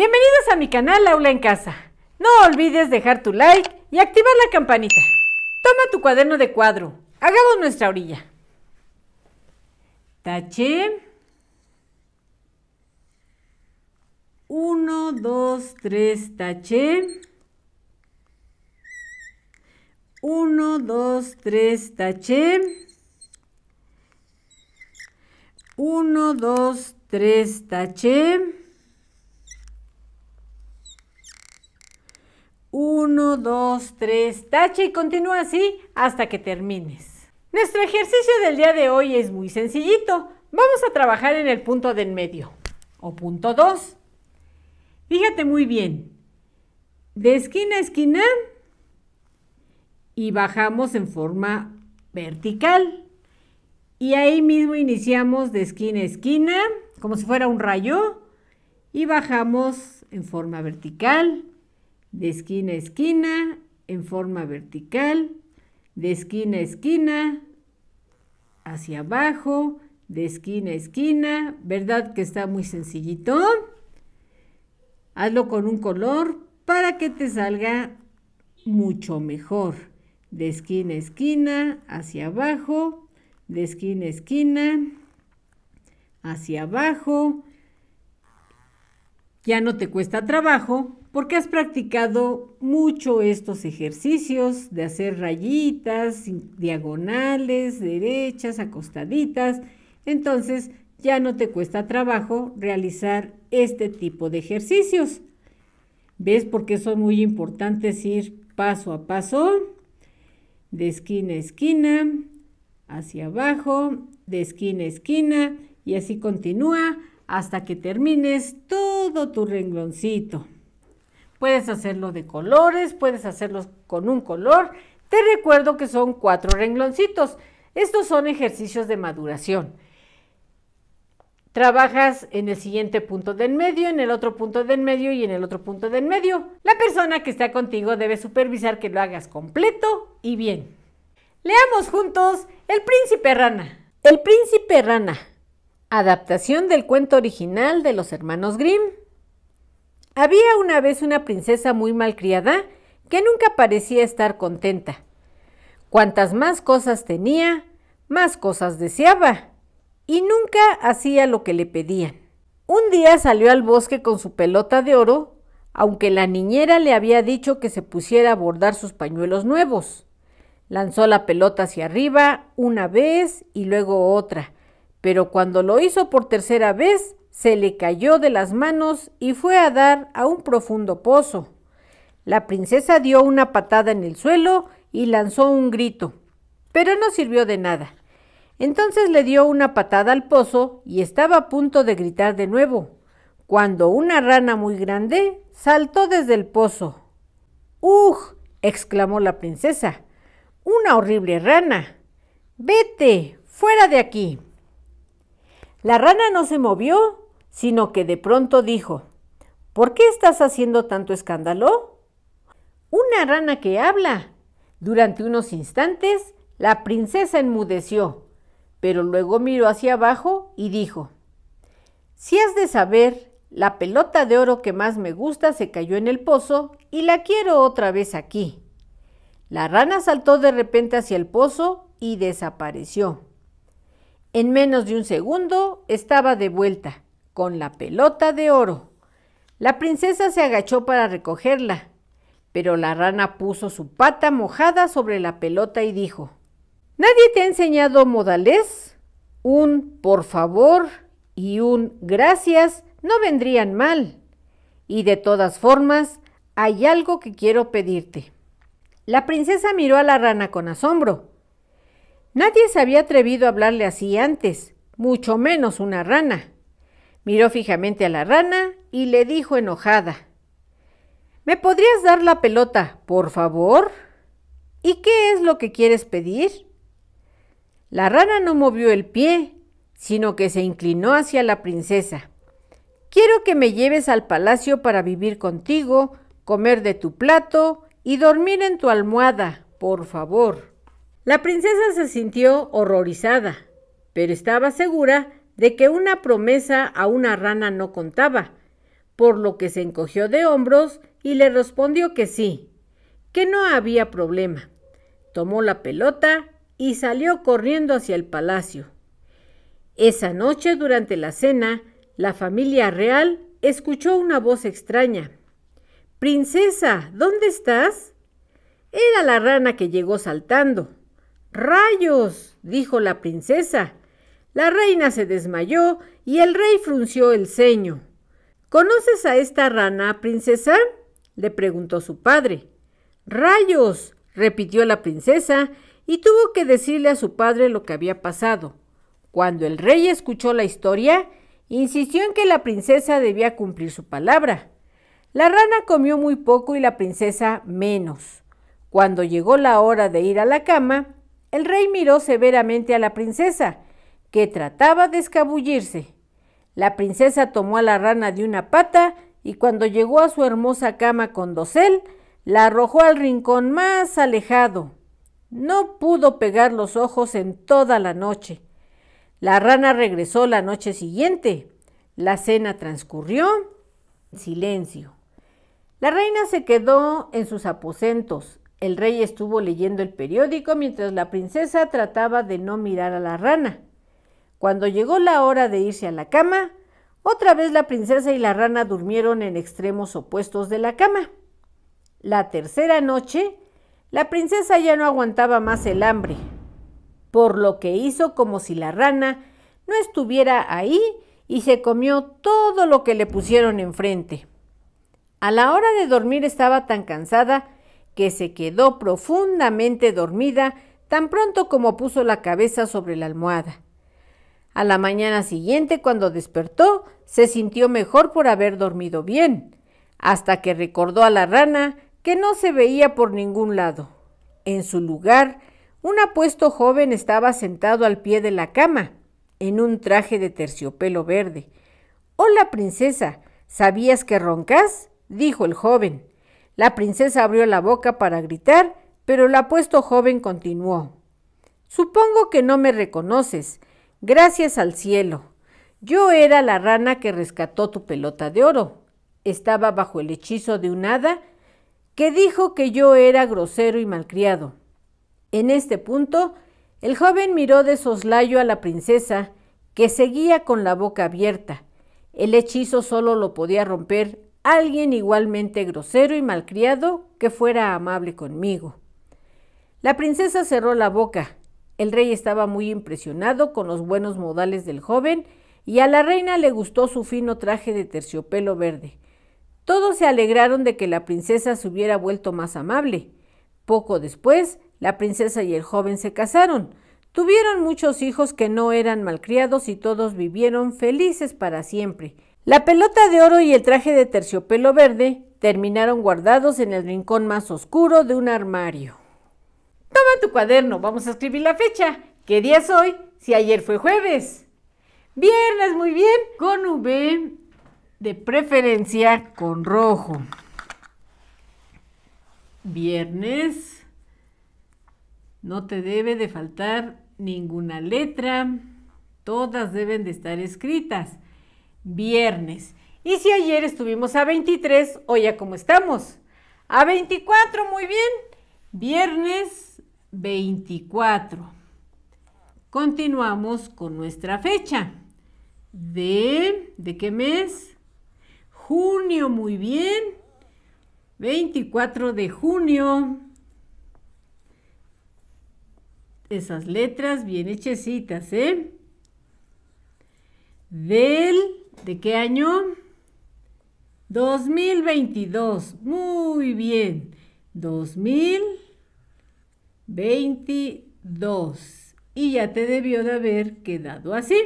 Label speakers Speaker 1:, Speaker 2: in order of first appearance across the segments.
Speaker 1: Bienvenidos a mi canal Aula en Casa. No olvides dejar tu like y activar la campanita. Toma tu cuaderno de cuadro. Hagamos nuestra orilla. Tache. 1, 2, 3, tache. 1, 2, 3, tache. 1, 2, 3, tache. 1, 2, 3, tache y continúa así hasta que termines. Nuestro ejercicio del día de hoy es muy sencillito. Vamos a trabajar en el punto de en medio o punto 2. Fíjate muy bien. De esquina a esquina y bajamos en forma vertical. Y ahí mismo iniciamos de esquina a esquina, como si fuera un rayo, y bajamos en forma vertical de esquina a esquina en forma vertical, de esquina a esquina hacia abajo, de esquina a esquina, ¿verdad que está muy sencillito? Hazlo con un color para que te salga mucho mejor. De esquina a esquina, hacia abajo, de esquina a esquina, hacia abajo. Ya no te cuesta trabajo porque has practicado mucho estos ejercicios de hacer rayitas, diagonales, derechas, acostaditas. Entonces ya no te cuesta trabajo realizar este tipo de ejercicios. ¿Ves por qué son muy importantes ir paso a paso? De esquina a esquina, hacia abajo, de esquina a esquina y así continúa hasta que termines todo tu rengloncito. Puedes hacerlo de colores, puedes hacerlo con un color. Te recuerdo que son cuatro rengloncitos. Estos son ejercicios de maduración. Trabajas en el siguiente punto del medio, en el otro punto del medio y en el otro punto del medio. La persona que está contigo debe supervisar que lo hagas completo y bien. Leamos juntos El príncipe rana. El príncipe rana. Adaptación del cuento original de los hermanos Grimm. Había una vez una princesa muy malcriada que nunca parecía estar contenta. Cuantas más cosas tenía, más cosas deseaba, y nunca hacía lo que le pedían. Un día salió al bosque con su pelota de oro, aunque la niñera le había dicho que se pusiera a bordar sus pañuelos nuevos. Lanzó la pelota hacia arriba una vez y luego otra, pero cuando lo hizo por tercera vez, se le cayó de las manos y fue a dar a un profundo pozo. La princesa dio una patada en el suelo y lanzó un grito, pero no sirvió de nada. Entonces le dio una patada al pozo y estaba a punto de gritar de nuevo, cuando una rana muy grande saltó desde el pozo. ¡Uj! exclamó la princesa. ¡Una horrible rana! ¡Vete! ¡Fuera de aquí! La rana no se movió sino que de pronto dijo, ¿Por qué estás haciendo tanto escándalo? Una rana que habla. Durante unos instantes, la princesa enmudeció, pero luego miró hacia abajo y dijo, Si has de saber, la pelota de oro que más me gusta se cayó en el pozo y la quiero otra vez aquí. La rana saltó de repente hacia el pozo y desapareció. En menos de un segundo estaba de vuelta con la pelota de oro. La princesa se agachó para recogerla, pero la rana puso su pata mojada sobre la pelota y dijo, ¿Nadie te ha enseñado modales? Un por favor y un gracias no vendrían mal. Y de todas formas, hay algo que quiero pedirte. La princesa miró a la rana con asombro. Nadie se había atrevido a hablarle así antes, mucho menos una rana. Miró fijamente a la rana y le dijo enojada. ¿Me podrías dar la pelota, por favor? ¿Y qué es lo que quieres pedir? La rana no movió el pie, sino que se inclinó hacia la princesa. Quiero que me lleves al palacio para vivir contigo, comer de tu plato y dormir en tu almohada, por favor. La princesa se sintió horrorizada, pero estaba segura de que una promesa a una rana no contaba, por lo que se encogió de hombros y le respondió que sí, que no había problema. Tomó la pelota y salió corriendo hacia el palacio. Esa noche, durante la cena, la familia real escuchó una voz extraña. Princesa, ¿dónde estás? Era la rana que llegó saltando. Rayos, dijo la princesa, la reina se desmayó y el rey frunció el ceño. ¿Conoces a esta rana, princesa? le preguntó su padre. Rayos, repitió la princesa, y tuvo que decirle a su padre lo que había pasado. Cuando el rey escuchó la historia, insistió en que la princesa debía cumplir su palabra. La rana comió muy poco y la princesa menos. Cuando llegó la hora de ir a la cama, el rey miró severamente a la princesa que trataba de escabullirse. La princesa tomó a la rana de una pata y cuando llegó a su hermosa cama con dosel, la arrojó al rincón más alejado. No pudo pegar los ojos en toda la noche. La rana regresó la noche siguiente. La cena transcurrió en silencio. La reina se quedó en sus aposentos. El rey estuvo leyendo el periódico mientras la princesa trataba de no mirar a la rana. Cuando llegó la hora de irse a la cama, otra vez la princesa y la rana durmieron en extremos opuestos de la cama. La tercera noche, la princesa ya no aguantaba más el hambre, por lo que hizo como si la rana no estuviera ahí y se comió todo lo que le pusieron enfrente. A la hora de dormir estaba tan cansada que se quedó profundamente dormida tan pronto como puso la cabeza sobre la almohada. A la mañana siguiente, cuando despertó, se sintió mejor por haber dormido bien, hasta que recordó a la rana que no se veía por ningún lado. En su lugar, un apuesto joven estaba sentado al pie de la cama, en un traje de terciopelo verde. Hola, princesa, ¿sabías que roncas? dijo el joven. La princesa abrió la boca para gritar, pero el apuesto joven continuó. Supongo que no me reconoces, Gracias al cielo. Yo era la rana que rescató tu pelota de oro. Estaba bajo el hechizo de un hada que dijo que yo era grosero y malcriado. En este punto, el joven miró de soslayo a la princesa, que seguía con la boca abierta. El hechizo solo lo podía romper alguien igualmente grosero y malcriado que fuera amable conmigo. La princesa cerró la boca, el rey estaba muy impresionado con los buenos modales del joven y a la reina le gustó su fino traje de terciopelo verde. Todos se alegraron de que la princesa se hubiera vuelto más amable. Poco después, la princesa y el joven se casaron. Tuvieron muchos hijos que no eran malcriados y todos vivieron felices para siempre. La pelota de oro y el traje de terciopelo verde terminaron guardados en el rincón más oscuro de un armario. Toma tu cuaderno, vamos a escribir la fecha. ¿Qué día es hoy? Si ayer fue jueves. Viernes, muy bien, con V, de preferencia con rojo. Viernes, no te debe de faltar ninguna letra, todas deben de estar escritas. Viernes. Y si ayer estuvimos a 23, hoy ya cómo estamos. A 24, muy bien. Viernes 24. Continuamos con nuestra fecha. ¿De, de qué mes? Junio, muy bien. 24 de junio. Esas letras bien hechecitas, ¿eh? Del, ¿de qué año? 2022. Muy bien. 2022. 22. Y ya te debió de haber quedado así.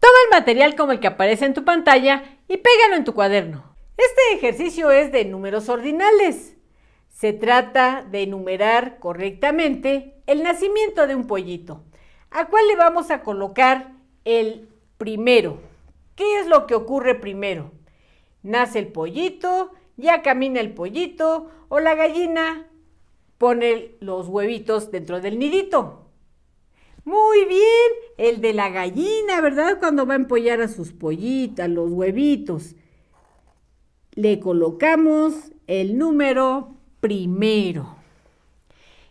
Speaker 1: Toma el material como el que aparece en tu pantalla y pégalo en tu cuaderno. Este ejercicio es de números ordinales. Se trata de enumerar correctamente el nacimiento de un pollito, ¿A cuál le vamos a colocar el primero. ¿Qué es lo que ocurre primero? Nace el pollito, ya camina el pollito o la gallina pone los huevitos dentro del nidito. Muy bien, el de la gallina, ¿verdad? Cuando va a empollar a sus pollitas, los huevitos. Le colocamos el número primero.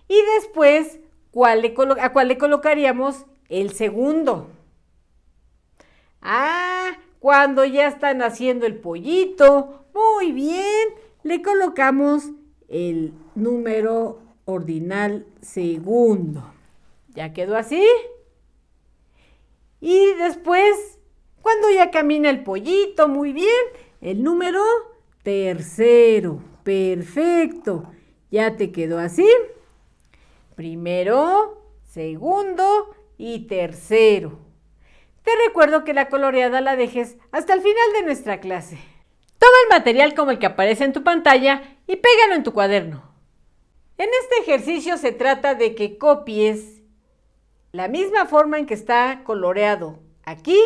Speaker 1: Y después, ¿a cuál le colocaríamos el segundo? Ah, cuando ya están haciendo el pollito. Muy bien, le colocamos el número ordinal segundo. ¿Ya quedó así? Y después, cuando ya camina el pollito, muy bien, el número tercero. Perfecto. ¿Ya te quedó así? Primero, segundo y tercero. Te recuerdo que la coloreada la dejes hasta el final de nuestra clase. Toma el material como el que aparece en tu pantalla y pégalo en tu cuaderno. En este ejercicio se trata de que copies la misma forma en que está coloreado aquí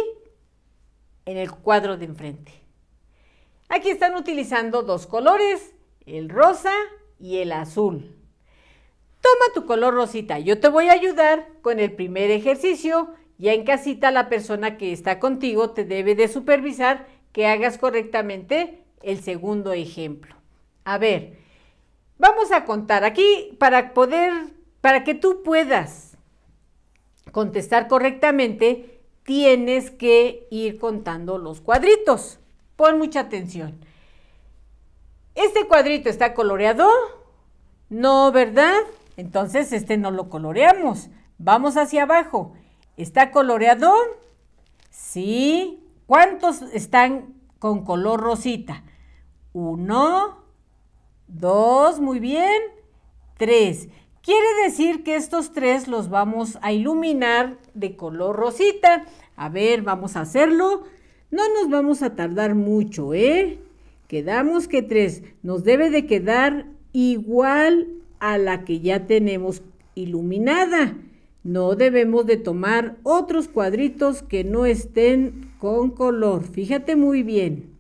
Speaker 1: en el cuadro de enfrente. Aquí están utilizando dos colores, el rosa y el azul. Toma tu color rosita, yo te voy a ayudar con el primer ejercicio. Ya en casita la persona que está contigo te debe de supervisar que hagas correctamente el segundo ejemplo. A ver, Vamos a contar aquí para poder, para que tú puedas contestar correctamente, tienes que ir contando los cuadritos. Pon mucha atención. Este cuadrito está coloreado. No, ¿verdad? Entonces este no lo coloreamos. Vamos hacia abajo. ¿Está coloreado? Sí. ¿Cuántos están con color rosita? Uno, Dos, muy bien, Tres. Quiere decir que estos tres los vamos a iluminar de color rosita. A ver, vamos a hacerlo. No nos vamos a tardar mucho, ¿eh? Quedamos que tres. nos debe de quedar igual a la que ya tenemos iluminada. No debemos de tomar otros cuadritos que no estén con color. Fíjate muy bien.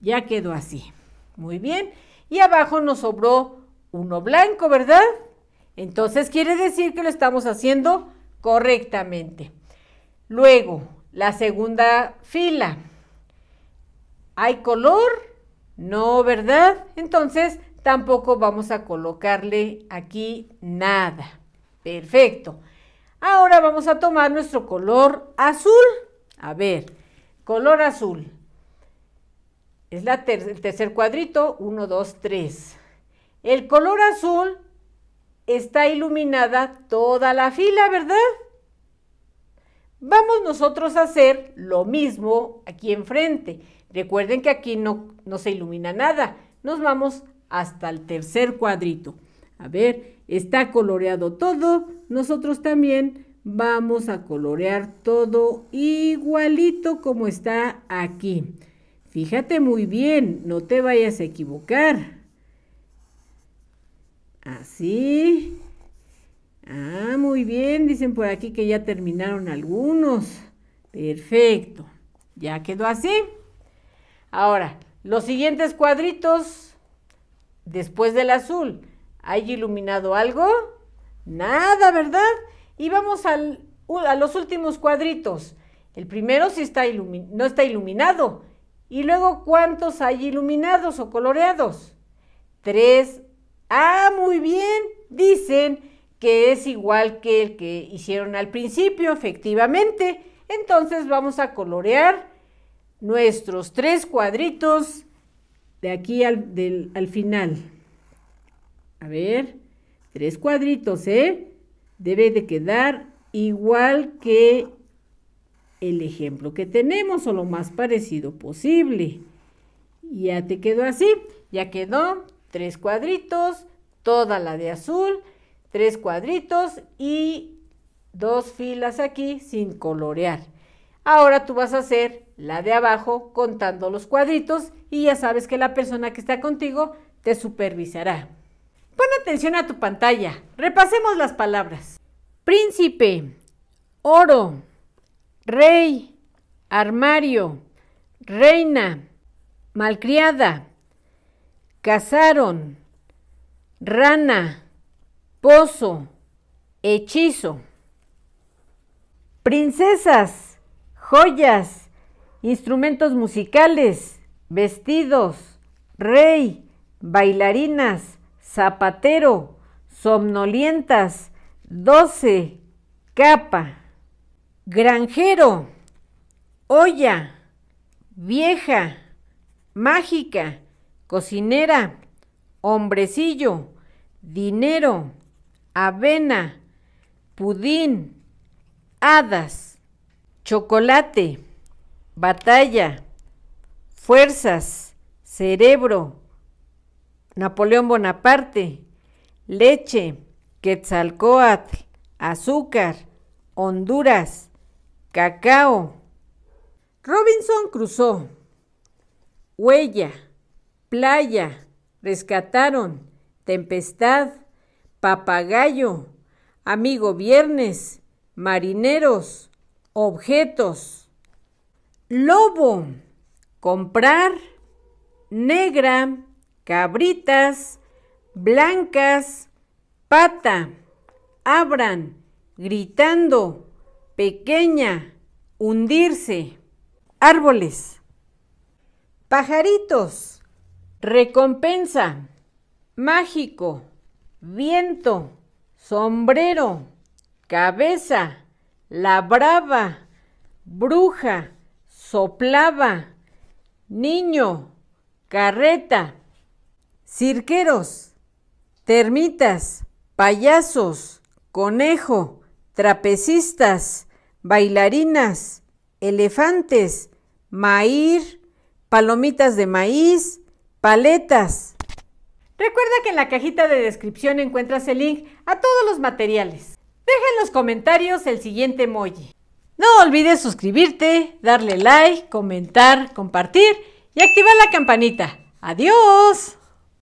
Speaker 1: Ya quedó así. Muy bien y abajo nos sobró uno blanco, ¿verdad? Entonces quiere decir que lo estamos haciendo correctamente. Luego, la segunda fila. ¿Hay color? No, ¿verdad? Entonces tampoco vamos a colocarle aquí nada. Perfecto. Ahora vamos a tomar nuestro color azul. A ver, color azul es la el tercer cuadrito, 1, 2, 3. El color azul está iluminada toda la fila, ¿verdad? Vamos nosotros a hacer lo mismo aquí enfrente. Recuerden que aquí no, no se ilumina nada. Nos vamos hasta el tercer cuadrito. A ver, está coloreado todo. Nosotros también vamos a colorear todo igualito como está aquí. Fíjate muy bien, no te vayas a equivocar. Así. Ah, muy bien, dicen por aquí que ya terminaron algunos. Perfecto, ya quedó así. Ahora, los siguientes cuadritos, después del azul, ¿hay iluminado algo? Nada, ¿verdad? Y vamos a los últimos cuadritos. El primero sí está no está iluminado, y luego, ¿cuántos hay iluminados o coloreados? Tres. Ah, muy bien. Dicen que es igual que el que hicieron al principio, efectivamente. Entonces vamos a colorear nuestros tres cuadritos de aquí al, al final. A ver, tres cuadritos, ¿eh? Debe de quedar igual que el ejemplo que tenemos o lo más parecido posible. Ya te quedó así, ya quedó tres cuadritos, toda la de azul, tres cuadritos y dos filas aquí sin colorear. Ahora tú vas a hacer la de abajo contando los cuadritos y ya sabes que la persona que está contigo te supervisará. Pon atención a tu pantalla. Repasemos las palabras. Príncipe, oro, rey, armario, reina, malcriada, cazaron, rana, pozo, hechizo. Princesas, joyas, instrumentos musicales, vestidos, rey, bailarinas, zapatero, somnolientas, doce, capa. Granjero, olla, vieja, mágica, cocinera, hombrecillo, dinero, avena, pudín, hadas, chocolate, batalla, fuerzas, cerebro, Napoleón Bonaparte, leche, Quetzalcoatl, azúcar, Honduras, Cacao. Robinson cruzó. Huella. Playa. Rescataron. Tempestad. Papagayo. Amigo viernes. Marineros. Objetos. Lobo. Comprar. Negra. Cabritas. Blancas. Pata. Abran. Gritando pequeña, hundirse, árboles. Pajaritos, recompensa, mágico, viento, sombrero, cabeza, labraba, bruja, soplaba, niño, carreta, cirqueros, termitas, payasos, conejo, trapecistas, bailarinas, elefantes, maír, palomitas de maíz, paletas. Recuerda que en la cajita de descripción encuentras el link a todos los materiales. Deja en los comentarios el siguiente emoji. No olvides suscribirte, darle like, comentar, compartir y activar la campanita. ¡Adiós!